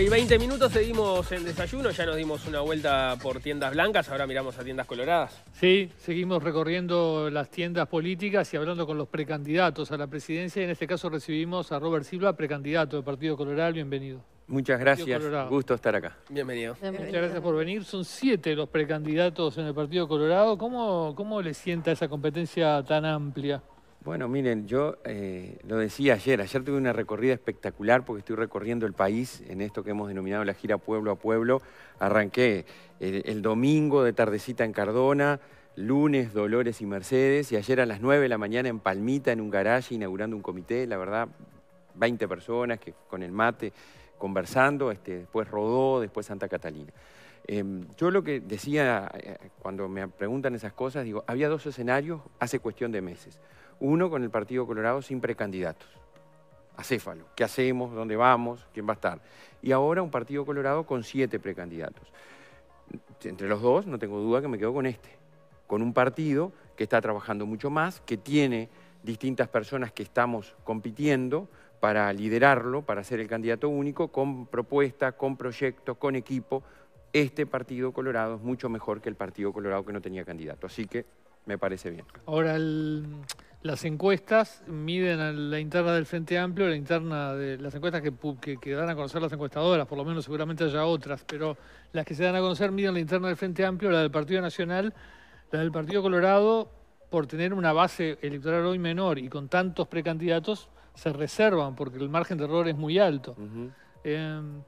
y 20 minutos seguimos en desayuno, ya nos dimos una vuelta por tiendas blancas, ahora miramos a tiendas coloradas. Sí, seguimos recorriendo las tiendas políticas y hablando con los precandidatos a la presidencia. En este caso recibimos a Robert Silva, precandidato del Partido Colorado, bienvenido. Muchas gracias, gusto estar acá. Bienvenido. Muchas gracias por venir. Son siete los precandidatos en el Partido Colorado. ¿Cómo, cómo le sienta esa competencia tan amplia? Bueno, miren, yo eh, lo decía ayer, ayer tuve una recorrida espectacular porque estoy recorriendo el país en esto que hemos denominado la gira pueblo a pueblo. Arranqué eh, el, domingo de tardecita en Cardona, lunes Dolores y Mercedes, y ayer a las 9 de la mañana en Palmita, en un garaje, inaugurando un comité, la verdad, 20 personas que con el mate conversando, este, después Rodó, después Santa Catalina. Em, yo lo que decía eh, cuando me preguntan esas cosas, digo, había dos escenarios hace cuestión de meses uno con el Partido Colorado sin precandidatos. Acéfalo, ¿qué hacemos? ¿Dónde vamos? ¿Quién va a estar? Y ahora un Partido Colorado con siete precandidatos. Entre los dos, no tengo duda que me quedo con este, con un partido que está trabajando mucho más, que tiene distintas personas que estamos compitiendo para liderarlo, para ser el candidato único, con propuesta, con proyectos, con equipo. Este Partido Colorado es mucho mejor que el Partido Colorado que no tenía candidato. Así que me parece bien. Ahora, el, las encuestas miden la interna del Frente Amplio, la interna de las encuestas que, dan a conocer las encuestadoras, por lo menos seguramente haya otras, pero las que se dan a conocer miden la interna del Frente Amplio, la del Partido Nacional, la del Partido Colorado, por tener una base electoral hoy menor y con tantos precandidatos, se reservan porque el margen de error es muy alto. Em,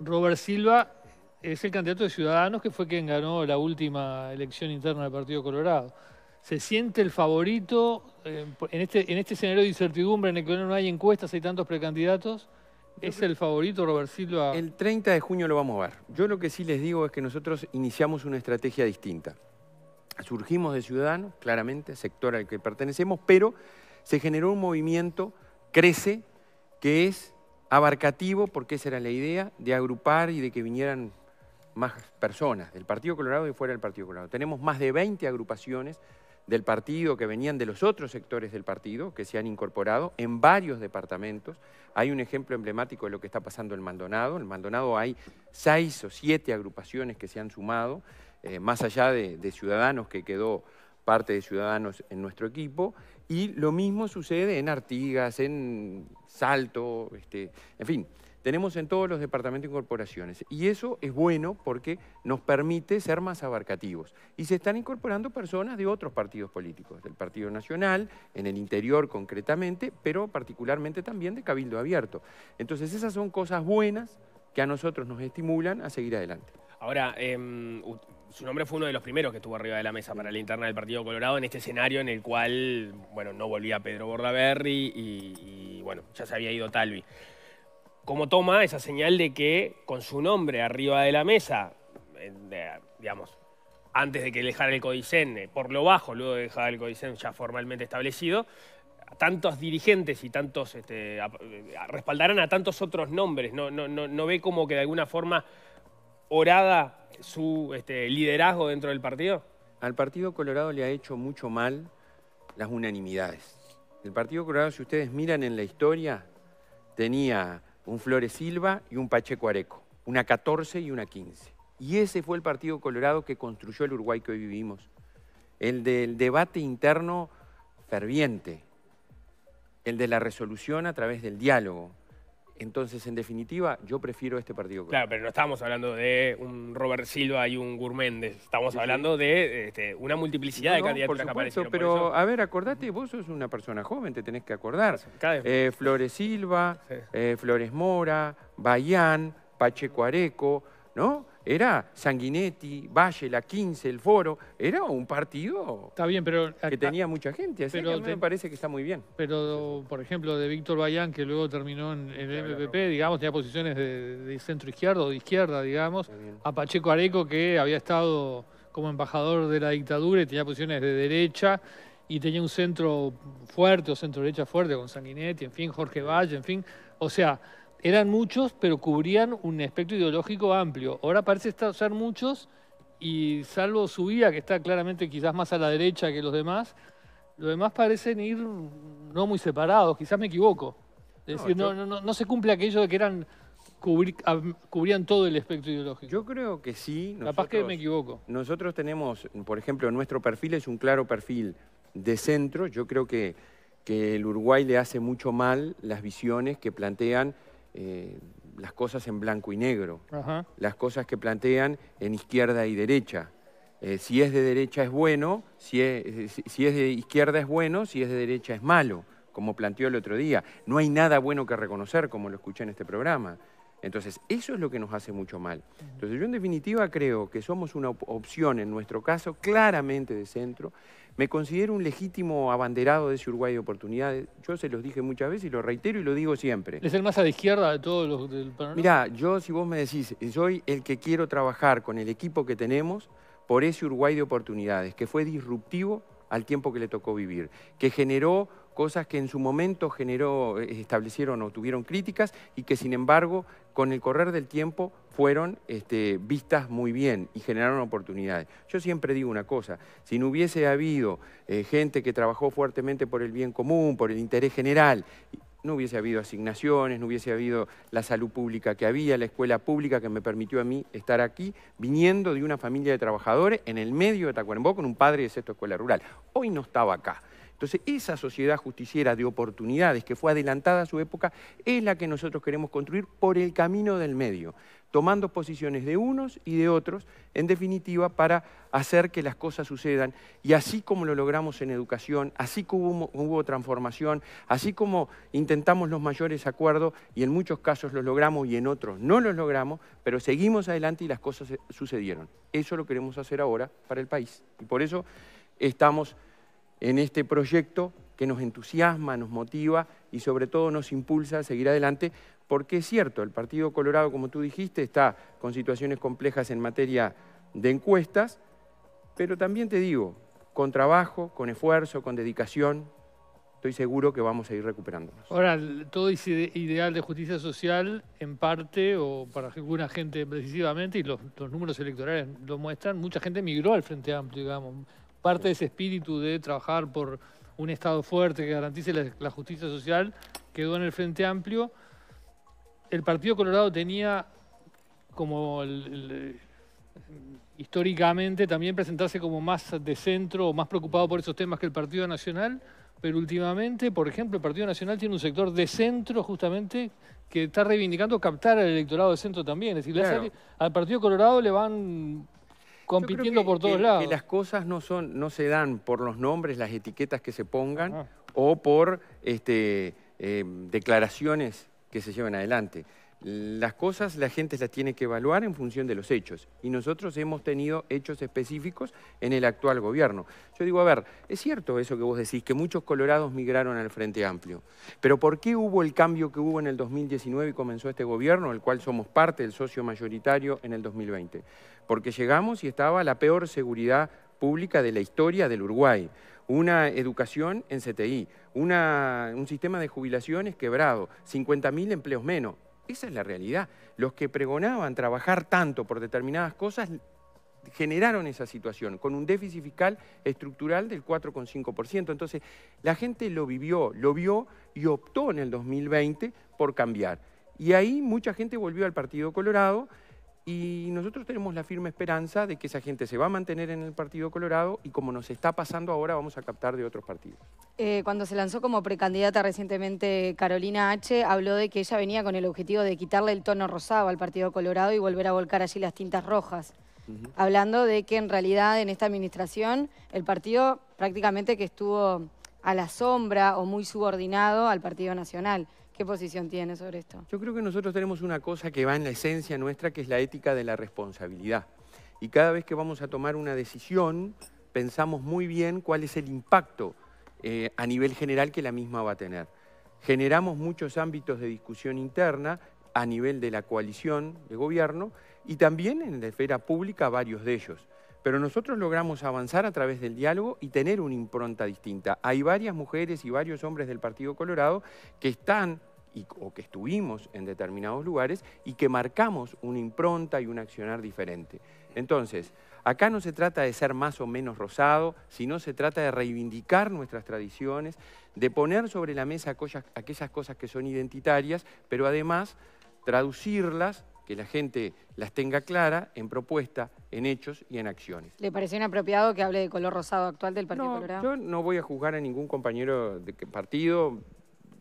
Robert Silva es el candidato de Ciudadanos que fue quien ganó la última elección interna del Partido Colorado se siente el favorito eh, en, este, en este escenario de incertidumbre en el que no hay encuestas, hay tantos precandidatos. ¿Es el favorito Robert Silva? El 30 de junio lo vamos a ver. Yo lo que sí les digo es que nosotros iniciamos una estrategia distinta. Surgimos de Ciudadanos, claramente, sector al que pertenecemos, pero se generó un movimiento, crece, que es abarcativo, porque esa era la idea, de agrupar y de que vinieran más personas del Partido Colorado y fuera del Partido Colorado. Tenemos más de 20 agrupaciones del partido, que venían de los otros sectores del partido, que se han incorporado en varios departamentos. Hay un ejemplo emblemático de lo que está pasando en Maldonado. En Maldonado hay seis o siete agrupaciones que se han sumado, eh, más allá de, Ciudadanos, que quedó parte de Ciudadanos en nuestro equipo, y lo mismo sucede en Artigas, en Salto, este, en fin, tenemos en todos los departamentos incorporaciones. Y eso es bueno porque nos permite ser más abarcativos. Y se están incorporando personas de otros partidos políticos, del Partido Nacional, en el interior concretamente, pero particularmente también de Cabildo Abierto. Entonces esas son cosas buenas que a nosotros nos estimulan a seguir adelante. Ahora, em, su nombre fue uno de los primeros que estuvo arriba de la mesa para la interna del Partido Colorado en este escenario en el cual, bueno, no volvía Pedro Bordaberry y, y bueno, ya se había ido Talvi cómo toma esa señal de que con su nombre arriba de la mesa, digamos, antes de que dejara el Codicen, eh, por lo bajo, luego de dejar el Codicen ya formalmente establecido, tantos dirigentes y tantos este, respaldarán a tantos otros nombres. No, ve como que de alguna forma orada su este, liderazgo dentro del partido? Al Partido Colorado le ha hecho mucho mal las unanimidades. El Partido Colorado, si ustedes miran en la historia, tenía un Flores Silva y un Pacheco Areco, una 14 y una 15. Y ese fue el Partido Colorado que construyó el Uruguay que hoy vivimos. El del debate interno ferviente, el de la resolución a través del diálogo, entonces, en definitiva, yo prefiero este partido. Claro, pero no estamos hablando de un Robert Silva y un Gourméndez. Estamos hablando de este, una multiplicidad de candidaturas por supuesto, Pero, a ver, acordate, vos sos una persona joven, te tenés que acordar. Eh, Flores Silva, eh, Flores Mora, Bayán, Pacheco Areco, ¿no? era Sanguinetti, Valle, La 15, El Foro, era un partido está bien, pero, que tenía mucha gente, así que a mí me parece que está muy bien. Pero, por ejemplo, de Víctor Bayán, que luego terminó en el MPP, digamos, tenía posiciones de, de centro izquierdo o de izquierda, digamos, a Pacheco Areco, que había estado como embajador de la dictadura y tenía posiciones de derecha, y tenía un centro fuerte o centro derecha fuerte con Sanguinetti, en fin, Jorge Valle, en fin, o sea eran muchos, pero cubrían un espectro ideológico amplio. Ahora parece ser muchos y salvo su que está claramente quizás más a la derecha que los demás, los demás parecen ir no muy separados, quizás me equivoco. Es no, decir, no, se cumple aquello de que eran cubrían todo el espectro ideológico. Yo creo que sí. la Capaz que me equivoco. Nosotros tenemos, por ejemplo, nuestro perfil es un claro perfil de centro. Yo creo que, que el Uruguay le hace mucho mal las visiones que plantean eh, las cosas en blanco y negro, las cosas que plantean en izquierda y derecha. Eh, si es de derecha es bueno, si es, eh, si es de izquierda es bueno, si es de derecha es malo, como planteó el otro día. No hay nada bueno que reconocer, como lo escuché en este programa. Entonces, eso es lo que nos hace mucho mal. Entonces, yo en definitiva creo que somos una opción, en nuestro caso, claramente de centro, me considero un legítimo abanderado de ese Uruguay de oportunidades. Yo se los dije muchas veces y lo reitero y lo digo siempre. ¿Es el más a la izquierda de todos los del panorama? Mirá, yo si vos me decís, soy el que quiero trabajar con el equipo que tenemos por ese Uruguay de oportunidades, que fue disruptivo al tiempo que le tocó vivir, que generó cosas que en su momento generó, establecieron o tuvieron críticas y que sin embargo con el correr del tiempo fueron este, vistas muy bien y generaron oportunidades. Yo siempre digo una cosa, si no hubiese habido eh, gente que trabajó fuertemente por el bien común, por el interés general, no hubiese habido asignaciones, no hubiese habido la salud pública que había, la escuela pública que me permitió a mí estar aquí, viniendo de una familia de trabajadores en el medio de Tacuarembó con un padre de sexto escuela rural. Hoy no estaba acá. Entonces, esa sociedad justiciera de oportunidades que fue adelantada a su época es la que nosotros queremos construir por el camino del medio, tomando posiciones de unos y de otros, en definitiva, para hacer que las cosas sucedan. Y así como lo logramos en educación, así como hubo, transformación, así como intentamos los mayores acuerdos y en muchos casos los logramos y en otros no los logramos, pero seguimos adelante y las cosas sucedieron. Eso lo queremos hacer ahora para el país. Y por eso estamos en este proyecto que nos entusiasma, nos motiva y sobre todo nos impulsa a seguir adelante, porque es cierto, el Partido Colorado, como tú dijiste, está con situaciones complejas en materia de encuestas, pero también te digo, con trabajo, con esfuerzo, con dedicación, estoy seguro que vamos a ir recuperándonos. Ahora, todo ese ideal de justicia social, en parte, o para alguna gente precisamente, y los, números electorales lo muestran, mucha gente migró al Frente Amplio, digamos parte de ese espíritu de trabajar por un Estado fuerte que garantice la, justicia social quedó en el Frente Amplio. El Partido Colorado tenía como eh, históricamente también presentarse como más de centro o más preocupado por esos temas que el Partido Nacional, pero últimamente, por ejemplo, el Partido Nacional tiene un sector de centro justamente que está reivindicando captar al electorado de centro también. Es decir, al Partido Colorado le van compitiendo por todos lados. las cosas no, son, no se dan por los nombres, las etiquetas que se pongan o por este, eh, declaraciones que se lleven adelante. Las cosas la gente las tiene que evaluar en función de los hechos. Y nosotros hemos tenido hechos específicos en el actual gobierno. Yo digo, a ver, es cierto eso que vos decís, que muchos colorados migraron al Frente Amplio. Pero ¿por qué hubo el cambio que hubo en el 2019 y comenzó este gobierno, el cual somos parte, del socio mayoritario, en el 2020? porque llegamos y estaba la peor seguridad pública de la historia del Uruguay, una educación en CTI, un sistema de jubilaciones quebrado, 50.000 empleos menos. Esa es la realidad. Los que pregonaban trabajar tanto por determinadas cosas generaron esa situación, con un déficit fiscal estructural del 4,5%. Entonces, la gente lo vivió, lo vio y optó en el 2020 por cambiar. Y ahí mucha gente volvió al Partido Colorado y nosotros tenemos la firme esperanza de que esa gente se va a mantener en el Partido Colorado y como nos está pasando ahora vamos a captar de otros partidos. Eh, cuando se lanzó como precandidata recientemente Carolina H., habló de que ella venía con el objetivo de quitarle el tono rosado al Partido Colorado y volver a volcar allí las tintas rojas. Hablando de que en realidad en esta administración el partido prácticamente que estuvo a la sombra o muy subordinado al Partido Nacional. ¿Qué posición tiene sobre esto? Yo creo que nosotros tenemos una cosa que va en la esencia nuestra, que es la ética de la responsabilidad. Y cada vez que vamos a tomar una decisión, pensamos muy bien cuál es el impacto eh, a nivel general que la misma va a tener. Generamos muchos ámbitos de discusión interna a nivel de la coalición de gobierno y también en la esfera pública varios de ellos. Pero nosotros logramos avanzar a través del diálogo y tener una impronta distinta. Hay varias mujeres y varios hombres del Partido Colorado que están o que estuvimos en determinados lugares y que marcamos una impronta y un accionar diferente. Entonces, acá no se trata de ser más o menos rosado, sino se trata de reivindicar nuestras tradiciones, de poner sobre la mesa aquellas cosas que son identitarias, pero además traducirlas que la gente las tenga clara en propuesta, en hechos y en acciones. ¿Le parece inapropiado que hable de color rosado actual del Partido no, Yo no voy a juzgar a ningún compañero de partido,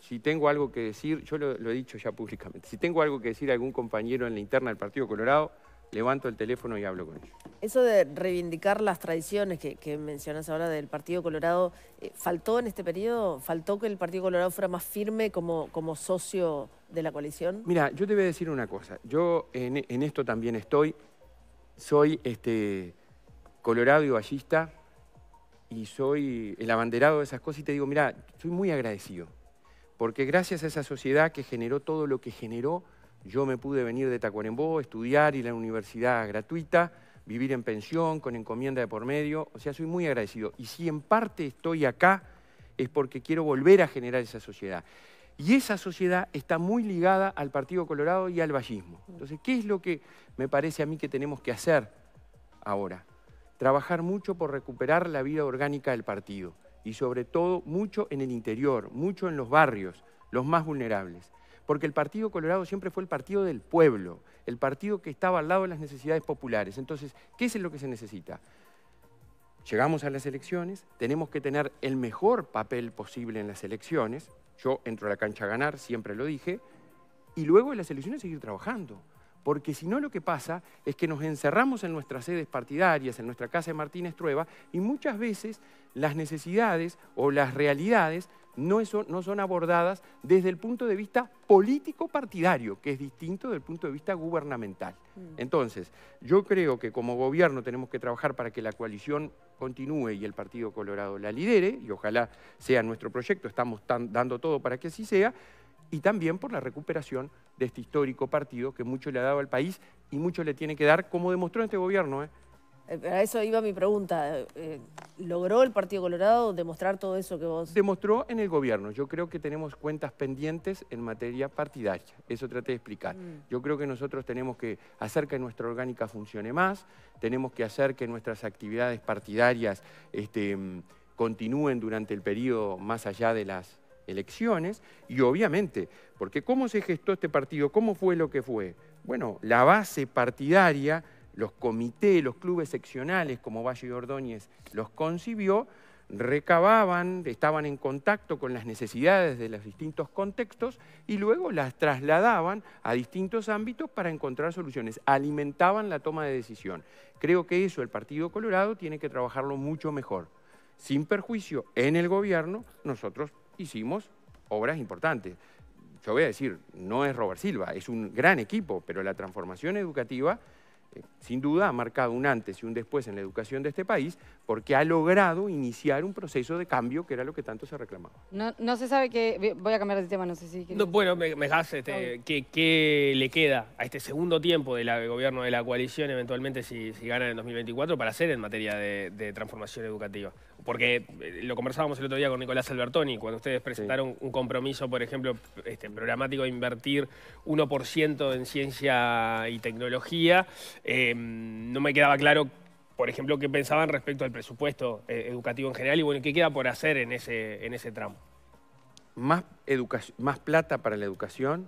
si tengo algo que decir, yo lo, he dicho ya públicamente, si tengo algo que decir a algún compañero en la interna del Partido Colorado, levanto el teléfono y hablo con ellos. Eso de reivindicar las tradiciones que, mencionas ahora del Partido Colorado, eh, ¿faltó en este periodo? ¿Faltó que el Partido Colorado fuera más firme como, socio de la coalición? Mira, yo te voy a decir una cosa. Yo en, esto también estoy. Soy este, colorado y ballista y soy el abanderado de esas cosas y te digo, mira, soy muy agradecido porque gracias a esa sociedad que generó todo lo que generó, yo me pude venir de Tacuarembó, estudiar y la universidad gratuita, vivir en pensión, con encomienda de por medio. O sea, soy muy agradecido. Y si en parte estoy acá, es porque quiero volver a generar esa sociedad. Y esa sociedad está muy ligada al Partido Colorado y al vallismo. Entonces, ¿qué es lo que me parece a mí que tenemos que hacer ahora? Trabajar mucho por recuperar la vida orgánica del partido y sobre todo mucho en el interior, mucho en los barrios, los más vulnerables. Porque el Partido Colorado siempre fue el partido del pueblo, el partido que estaba al lado de las necesidades populares. Entonces, ¿qué es lo que se necesita? Llegamos a las elecciones, tenemos que tener el mejor papel posible en las elecciones. Yo entro a la cancha a ganar, siempre lo dije. Y luego en las elecciones seguir trabajando. Porque si no lo que pasa es que nos encerramos en nuestras sedes partidarias, en nuestra casa de Martínez Trueba, y muchas veces las necesidades o las realidades no, son abordadas desde el punto de vista político-partidario, que es distinto del punto de vista gubernamental. Mm. Entonces, yo creo que como gobierno tenemos que trabajar para que la coalición continúe y el Partido Colorado la lidere, y ojalá sea nuestro proyecto, estamos dando todo para que así sea, y también por la recuperación de este histórico partido que mucho le ha dado al país y mucho le tiene que dar, como demostró este gobierno, ¿eh? Eh, a eso iba mi pregunta. Eh, eh, ¿Logró el Partido Colorado demostrar todo eso que vos...? Demostró en el gobierno. Yo creo que tenemos cuentas pendientes en materia partidaria. Eso traté de explicar. Mm. Yo creo que nosotros tenemos que hacer que nuestra orgánica funcione más, tenemos que hacer que nuestras actividades partidarias este, mm, continúen durante el periodo más allá de las elecciones y obviamente, porque cómo se gestó este partido, cómo fue lo que fue. Bueno, la base partidaria los comités, los clubes seccionales, como Valle y Ordóñez los concibió, recababan, estaban en contacto con las necesidades de los distintos contextos y luego las trasladaban a distintos ámbitos para encontrar soluciones, alimentaban la toma de decisión. Creo que eso el Partido Colorado tiene que trabajarlo mucho mejor. Sin perjuicio, en el gobierno nosotros hicimos obras importantes. Yo voy a decir, no es Robert Silva, es un gran equipo, pero la transformación educativa sin duda ha marcado un antes y un después en la educación de este país porque ha logrado iniciar un proceso de cambio que era lo que tanto se reclamaba. No, no se sabe que... Voy a cambiar de tema, no sé si... bueno, me, me das este, ¿qué, le queda a este segundo tiempo del gobierno de la coalición eventualmente si, gana en 2024 para hacer en materia de, transformación educativa? Porque eh, lo conversábamos el otro día con Nicolás Albertoni, cuando ustedes presentaron un compromiso, por ejemplo, este, programático de invertir 1% en ciencia y tecnología, Em, no me quedaba claro, por ejemplo, qué pensaban respecto al presupuesto eh, educativo en general y bueno, qué queda por hacer en ese, en ese tramo. Más, más plata para la educación,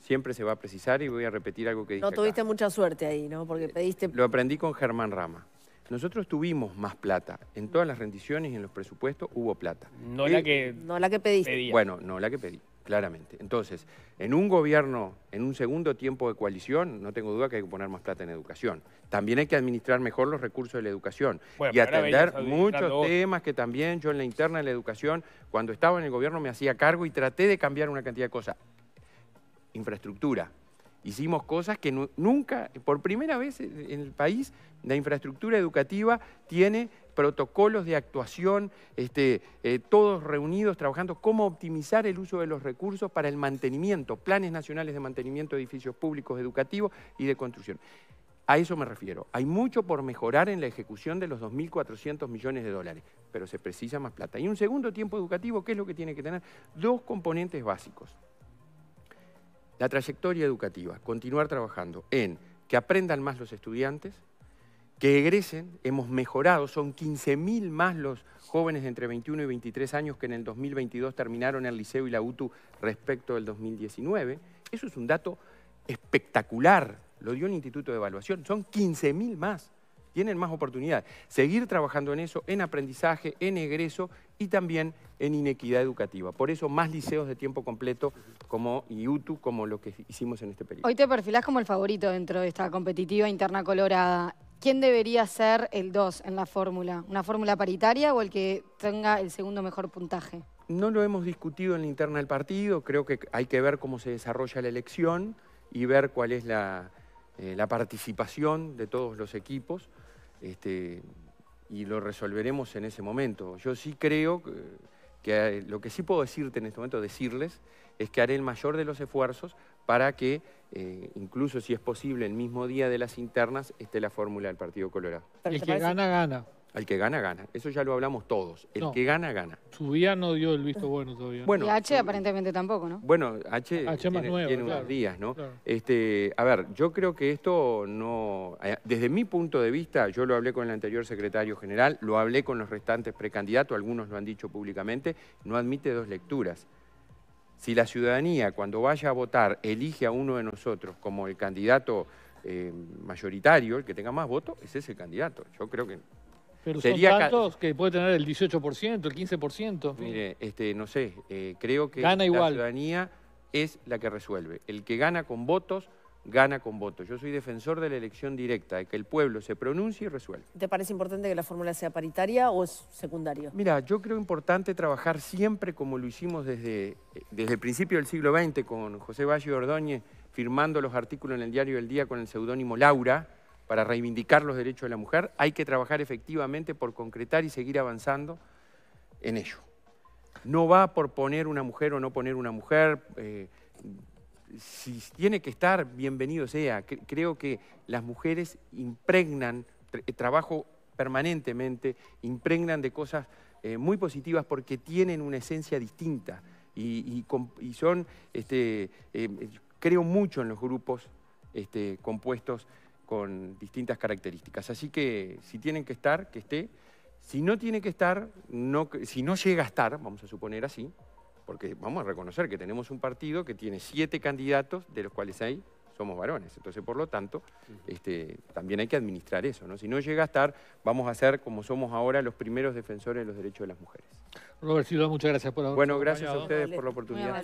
siempre se va a precisar y voy a repetir algo que dije. No tuviste mucha suerte ahí, ¿no? Porque eh, Lo aprendí con Germán Rama. Nosotros tuvimos más plata. En todas las rendiciones y en los presupuestos hubo plata. No, la, eh, que no la pediste. Bueno, no la que pedí claramente. Entonces, en un gobierno, en un segundo tiempo de coalición, no tengo duda que hay que poner más plata en educación. También hay que administrar mejor los recursos de la educación y atender muchos temas que también yo en la interna de la educación, cuando estaba en el gobierno me hacía cargo y traté de cambiar una cantidad de cosas. Infraestructura. Hicimos cosas que nunca, por primera vez en el país, la infraestructura educativa tiene protocolos de actuación, este, eh, todos reunidos trabajando, cómo optimizar el uso de los recursos para el mantenimiento, planes nacionales de mantenimiento de edificios públicos, educativos y de construcción. A eso me refiero. Hay mucho por mejorar en la ejecución de los 2.400 millones de dólares, pero se precisa más plata. Y un segundo tiempo educativo, ¿qué es lo que tiene que tener? Dos componentes básicos. La trayectoria educativa, continuar trabajando en que aprendan más los estudiantes, que egresen, hemos mejorado, son 15.000 más los jóvenes de entre 21 y 23 años que en el 2022 terminaron el liceo y la UTU respecto del 2019. Eso es un dato espectacular, lo dio el Instituto de Evaluación, son 15.000 más, tienen más oportunidades. Seguir trabajando en eso, en aprendizaje, en egreso y también en inequidad educativa. Por eso más liceos de tiempo completo como UTU como lo que hicimos en este periodo. Hoy te perfilás como el favorito dentro de esta competitiva interna colorada. ¿Quién debería ser el 2 en la fórmula? ¿Una fórmula paritaria o el que tenga el segundo mejor puntaje? No lo hemos discutido en la interna del partido, creo que hay que ver cómo se desarrolla la elección y ver cuál es la, eh, participación de todos los equipos este, y lo resolveremos en ese momento. Yo sí creo que eh, lo que sí puedo decirte en este momento, decirles, es que haré el mayor de los esfuerzos para que, eh, incluso si es posible, el mismo día de las internas esté la fórmula del Partido Colorado. El que gana, gana. Al que gana, gana. Eso ya lo hablamos todos. El que gana, gana. Subía no dio el visto bueno todavía. Bueno, y H aparentemente tampoco, ¿no? Bueno, H, tiene, nuevo, unos días, ¿no? Este, a ver, yo creo que esto no... Eh, desde mi punto de vista, yo lo hablé con el anterior secretario general, lo hablé con los restantes precandidatos, algunos lo han dicho públicamente, no admite dos lecturas. Si la ciudadanía, cuando vaya a votar, elige a uno de nosotros como el candidato eh, mayoritario, el que tenga más votos, es ese candidato. Yo creo que pero sería tantos que puede tener el 18%, el 15%. Mire, este, no sé, eh, creo que la ciudadanía es la que resuelve. El que gana con votos, gana con votos. Yo soy defensor de la elección directa, de que el pueblo se pronuncie y resuelva. ¿Te parece importante que la fórmula sea paritaria o es secundaria? Mira, yo creo importante trabajar siempre como lo hicimos desde, eh, desde el principio del siglo XX con José Valle Ordóñez, firmando los artículos en el diario del Día con el seudónimo Laura, para reivindicar los derechos de la mujer, hay que trabajar efectivamente por concretar y seguir avanzando en ello. No va por poner una mujer o no poner una mujer, eh, si tiene que estar, bienvenido sea. Creo que las mujeres impregnan, eh, trabajo permanentemente, impregnan de cosas eh, muy positivas porque tienen una esencia distinta y, son, este, creo mucho en los grupos este, compuestos con distintas características. Así que si tienen que estar, que esté. Si no tiene que estar, si no llega a estar, vamos a suponer así, porque vamos a reconocer que tenemos un partido que tiene siete candidatos, de los cuales hay somos varones. Entonces, por lo tanto, este, también hay que administrar eso. Si no llega a estar, vamos a ser, como somos ahora, los primeros defensores de los derechos de las mujeres. Robert Silva, muchas gracias por oportunidad. Bueno, gracias a ustedes por la oportunidad.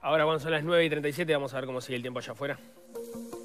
Ahora, cuando son las 9 y 37, vamos a ver cómo sigue el tiempo allá afuera.